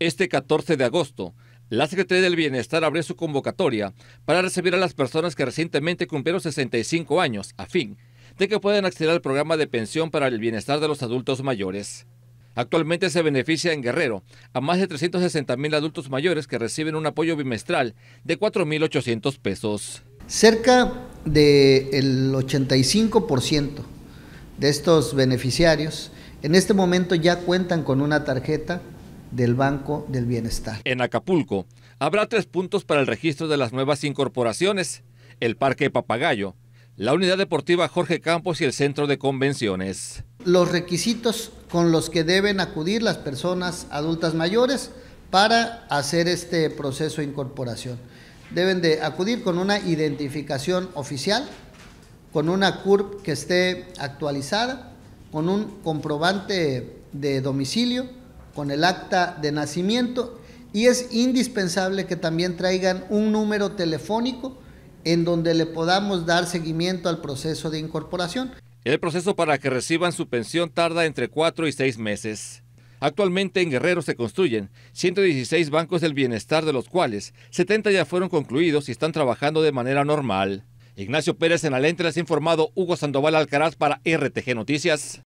Este 14 de agosto, la Secretaría del Bienestar abrió su convocatoria para recibir a las personas que recientemente cumplieron 65 años, a fin de que puedan acceder al programa de pensión para el bienestar de los adultos mayores. Actualmente se beneficia en Guerrero a más de 360 mil adultos mayores que reciben un apoyo bimestral de 4.800 pesos. Cerca del 85% de estos beneficiarios en este momento ya cuentan con una tarjeta del Banco del Bienestar. En Acapulco habrá tres puntos para el registro de las nuevas incorporaciones, el Parque Papagayo, la Unidad Deportiva Jorge Campos y el Centro de Convenciones. Los requisitos con los que deben acudir las personas adultas mayores para hacer este proceso de incorporación. Deben de acudir con una identificación oficial, con una CURP que esté actualizada, con un comprobante de domicilio, con el acta de nacimiento y es indispensable que también traigan un número telefónico en donde le podamos dar seguimiento al proceso de incorporación. El proceso para que reciban su pensión tarda entre cuatro y seis meses. Actualmente en Guerrero se construyen 116 bancos del bienestar, de los cuales 70 ya fueron concluidos y están trabajando de manera normal. Ignacio Pérez en Alente les ha informado Hugo Sandoval Alcaraz para RTG Noticias.